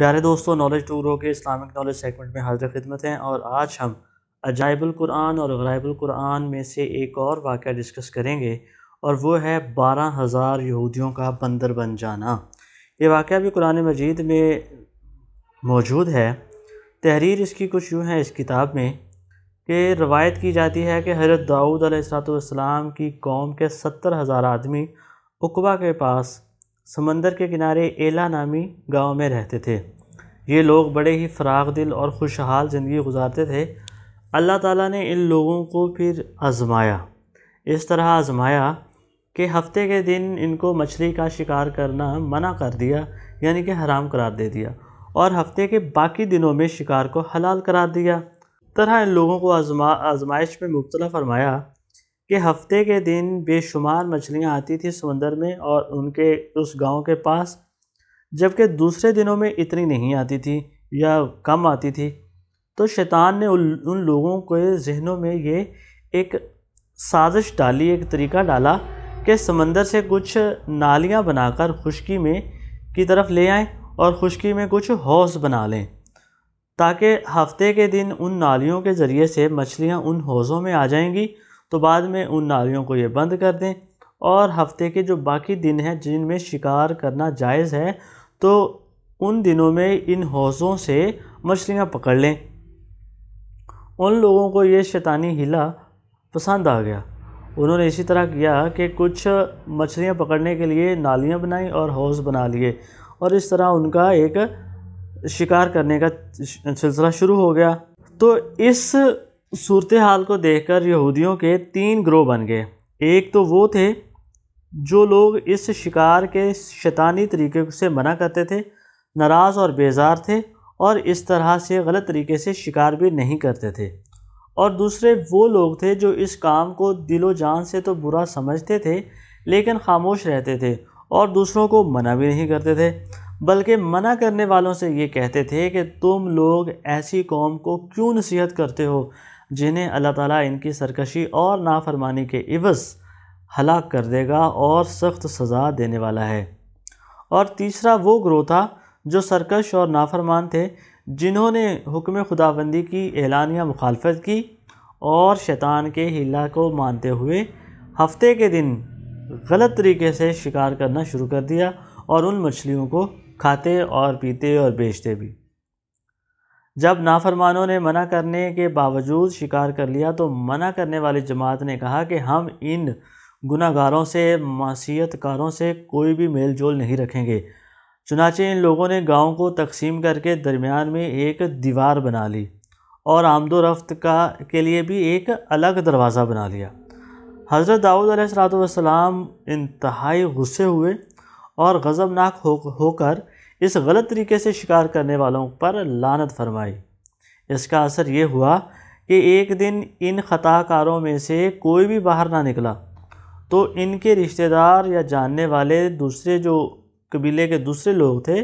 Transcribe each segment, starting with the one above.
प्यारे दोस्तों knowledge tour हो के इस्लामिक नॉलेज सेगमेंट में हाजिर खिदमत हैं और आज हम अजायबल कुरान और गराइबुल कुरान में से एक और वाक़ डिस्कस करेंगे और वो है बारह हज़ार यहूदियों का बंदर बन जाना ये वाक़ भी कुरान मजीद में मौजूद है तहरीर इसकी कुछ यूँ है इस किताब में कि रवायत की जाती है कि हजरत दाऊद की कौम के सत्तर हज़ार आदमी उकबा के पास समंदर के किनारे एला नामी गांव में रहते थे ये लोग बड़े ही फ़राग दिल और खुशहाल ज़िंदगी गुजारते थे अल्लाह ताला ने इन लोगों को फिर आज़माया इस तरह आज़माया कि हफ्ते के दिन इनको मछली का शिकार करना मना कर दिया यानी कि हराम करार दे दिया और हफ्ते के बाकी दिनों में शिकार को हलाल करार दिया तरह इन लोगों को आजमा आजमाइश में मुबतला फरमाया कि हफ्ते के दिन बेशुमार मछलियाँ आती थी समंदर में और उनके उस गांव के पास जबकि दूसरे दिनों में इतनी नहीं आती थी या कम आती थी तो शैतान ने उन लोगों के जहनों में ये एक साजिश डाली एक तरीका डाला कि समंदर से कुछ नालियाँ बनाकर खुशकी में की तरफ ले आएं और खुशकी में कुछ हौस बना लें ताकि हफ्ते के दिन उन नालियों के ज़रिए से मछलियाँ उन हौज़ों में आ जाएंगी तो बाद में उन नालियों को ये बंद कर दें और हफ्ते के जो बाकी दिन हैं जिनमें शिकार करना जायज़ है तो उन दिनों में इन हौज़ों से मछलियाँ पकड़ लें उन लोगों को ये शैतानी हिला पसंद आ गया उन्होंने इसी तरह किया कि कुछ मछलियाँ पकड़ने के लिए नालियाँ बनाई और हौज़ बना लिए और इस तरह उनका एक शिकार करने का सिलसिला शुरू हो गया तो इस सूरत हाल को देखकर यहूदियों के तीन ग्रोह बन गए एक तो वो थे जो लोग इस शिकार के शैतानी तरीके से मना करते थे नाराज़ और बेजार थे और इस तरह से गलत तरीके से शिकार भी नहीं करते थे और दूसरे वो लोग थे जो इस काम को दिलो जान से तो बुरा समझते थे लेकिन खामोश रहते थे और दूसरों को मना भी नहीं करते थे बल्कि मना करने वालों से ये कहते थे कि तुम लोग ऐसी कौम को क्यों नसीहत करते हो जिन्हें अल्लाह ताला इनकी सरकशी और नाफरमानी के इवज़ हलाक कर देगा और सख्त सज़ा देने वाला है और तीसरा वो ग्रोह था जो सरकश और नाफरमान थे जिन्होंने हुक्म खुदाबंदी की एलानिया मुखालफत की और शैतान के हिला को मानते हुए हफ्ते के दिन गलत तरीके से शिकार करना शुरू कर दिया और उन मछलियों को खाते और पीते और बेचते भी जब नाफरमानों ने मना करने के बावजूद शिकार कर लिया तो मना करने वाली जमात ने कहा कि हम इन गुनागारों से मासीतकारों से कोई भी मेल जोल नहीं रखेंगे चुनाचे इन लोगों ने गांव को तकसीम करके दरमियान में एक दीवार बना ली और आमदोरफ़्त का के लिए भी एक अलग दरवाज़ा बना लिया हज़रत दाऊद सलाम इंतहाई गुस्से हुए और गज़बनाक हो होकर इस गलत तरीके से शिकार करने वालों पर लानत फरमाई इसका असर ये हुआ कि एक दिन इन ख़ताकारों में से कोई भी बाहर ना निकला तो इनके रिश्तेदार या जानने वाले दूसरे जो कबीले के दूसरे लोग थे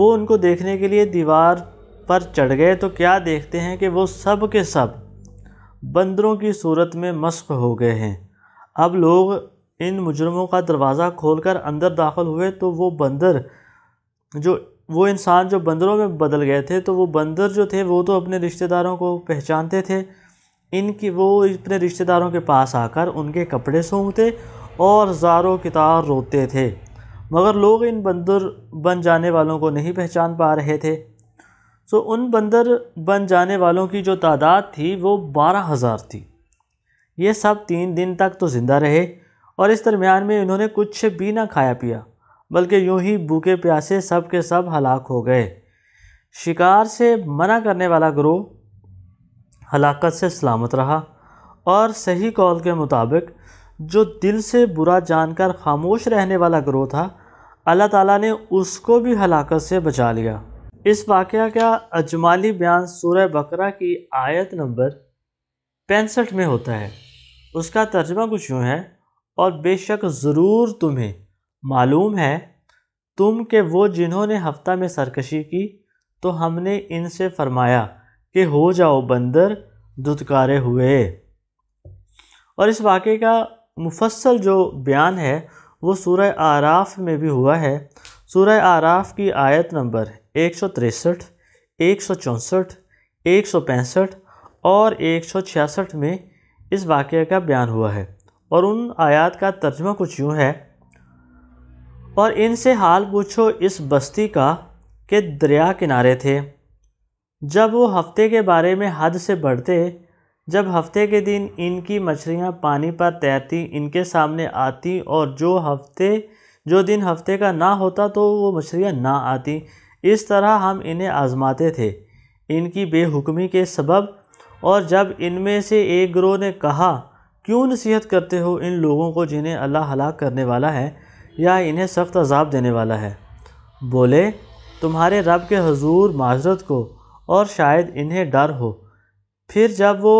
वो उनको देखने के लिए दीवार पर चढ़ गए तो क्या देखते हैं कि वो सब के सब बंदरों की सूरत में मस्क हो गए हैं अब लोग इन मुजरमों का दरवाज़ा खोलकर अंदर दाखिल हुए तो वो बंदर जो वो इंसान जो बंदरों में बदल गए थे तो वो बंदर जो थे वो तो अपने रिश्तेदारों को पहचानते थे इनकी वो अपने रिश्तेदारों के पास आकर उनके कपड़े सूंघते और ज़ारो कितार रोते थे मगर लोग इन बंदर बन जाने वालों को नहीं पहचान पा रहे थे सो उन बंदर बन जाने वालों की जो तादाद थी वो बारह हज़ार थी ये सब तीन दिन तक तो ज़िंदा रहे और इस दरमियान में इन्होंने कुछ भी ना खाया पिया बल्कि यूं ही भूखे प्यासे सब के सब हलाक हो गए शिकार से मना करने वाला ग्रोह हलाकत से सलामत रहा और सही कॉल के मुताबिक जो दिल से बुरा जानकर खामोश रहने वाला ग्रोह था अल्लाह ताला ने उसको भी हलाकत से बचा लिया इस वाक़ का अजमाली बयान सूर्य बकरा की आयत नंबर पैंसठ में होता है उसका तर्जमा कुछ यूँ है और बेशक ज़रूर तुम्हें मालूम है तुम के वो जिन्होंने हफ्ता में सरकशी की तो हमने इनसे फरमाया कि हो जाओ बंदर दुदकारे हुए और इस वाक़े का मुफसल जो बयान है वो सूर्य आराफ में भी हुआ है सूर्य आराफ की आयत नंबर एक सौ तिरसठ एक सौ चौंसठ एक सौ पैंसठ और एक सौ छियासठ में इस वाक़े का बयान हुआ है और उन आयात का तर्जमा कुछ यूँ है और इनसे हाल पूछो इस बस्ती का कि दरिया किनारे थे जब वो हफ्ते के बारे में हद से बढ़ते जब हफ्ते के दिन इनकी मछलियाँ पानी पर तैरती इनके सामने आती और जो हफ्ते जो दिन हफ्ते का ना होता तो वो मछलियाँ ना आती इस तरह हम इन्हें आजमाते थे इनकी बेहुकमी के सबब और जब इनमें से एक ग्रोह ने कहा क्यों नसीहत करते हो इन लोगों को जिन्हें अल्लाह हलाक करने वाला है या इन्हें सख्त अजाब देने वाला है बोले तुम्हारे रब के हजूर माजरत को और शायद इन्हें डर हो फिर जब वो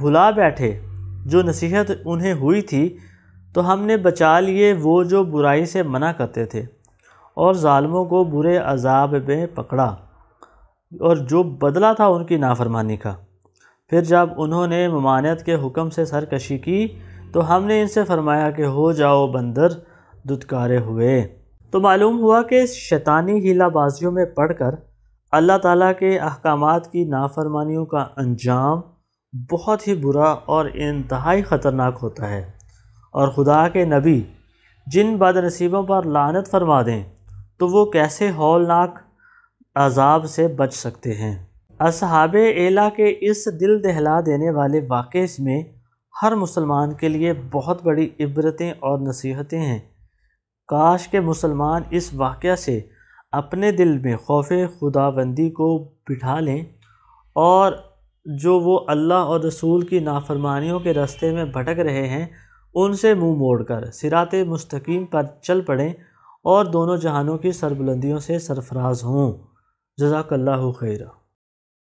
भुला बैठे जो नसीहत उन्हें हुई थी तो हमने बचा लिए वो जो बुराई से मना करते थे और ालमों को बुरे अजाब में पकड़ा और जो बदला था उनकी नाफरमानी का फिर जब उन्होंने ममानियत के हुक्म से सरकशी की तो हमने इनसे फरमाया कि हो जाओ बंदर दुदकारे हुए तो मालूम हुआ कि शैतानी हीलाबाजियों में पढ़कर अल्लाह ताला के अहकाम की नाफरमानियों का अंजाम बहुत ही बुरा और इंतहाई ख़तरनाक होता है और खुदा के नबी जिन बदनसीबों पर लानत फरमा दें तो वो कैसे हौलनाक अजाब से बच सकते हैं अब एला के इस दिल दहला देने वाले वाक़ में हर मुसलमान के लिए बहुत बड़ी इबरतें और नसीहतें हैं काश के मुसलमान इस वाक़ से अपने दिल में खौफ खुदाबंदी को बिठा लें और जो वो अल्लाह और रसूल की नाफरमानियों के रास्ते में भटक रहे हैं उनसे मुंह मोड़कर सिरात मुस्तकीम पर चल पड़ें और दोनों जहानों की सरबुलंदियों से सरफराज हों जजाकल्ला खैरा